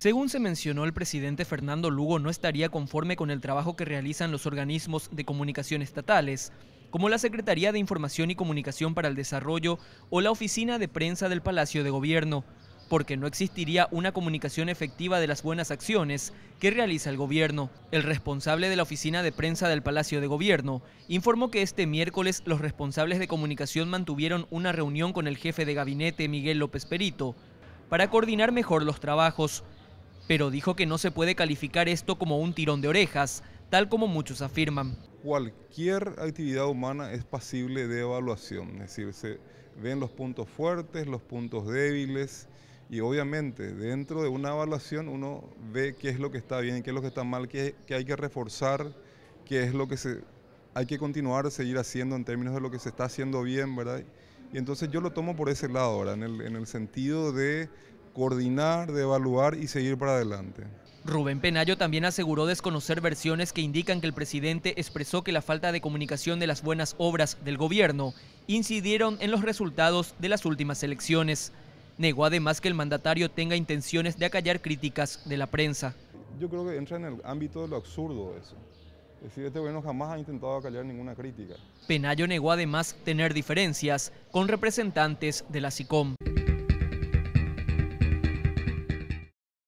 Según se mencionó, el presidente Fernando Lugo no estaría conforme con el trabajo que realizan los organismos de comunicación estatales, como la Secretaría de Información y Comunicación para el Desarrollo o la Oficina de Prensa del Palacio de Gobierno, porque no existiría una comunicación efectiva de las buenas acciones que realiza el gobierno. El responsable de la oficina de prensa del Palacio de Gobierno informó que este miércoles los responsables de comunicación mantuvieron una reunión con el jefe de gabinete Miguel López Perito para coordinar mejor los trabajos pero dijo que no se puede calificar esto como un tirón de orejas, tal como muchos afirman. Cualquier actividad humana es pasible de evaluación, es decir, se ven los puntos fuertes, los puntos débiles y obviamente dentro de una evaluación uno ve qué es lo que está bien, qué es lo que está mal, qué, hay que reforzar, qué es lo que hay que continuar, seguir haciendo en términos de lo que se está haciendo bien, ¿verdad? Y entonces yo lo tomo por ese lado, ¿verdad? en el sentido de coordinar, de evaluar y seguir para adelante. Rubén Penayo también aseguró desconocer versiones que indican que el presidente expresó que la falta de comunicación de las buenas obras del gobierno incidieron en los resultados de las últimas elecciones. Negó además que el mandatario tenga intenciones de acallar críticas de la prensa. Yo creo que entra en el ámbito de lo absurdo eso. Es decir, este gobierno jamás ha intentado acallar ninguna crítica. Penayo negó además tener diferencias con representantes de la SICOM.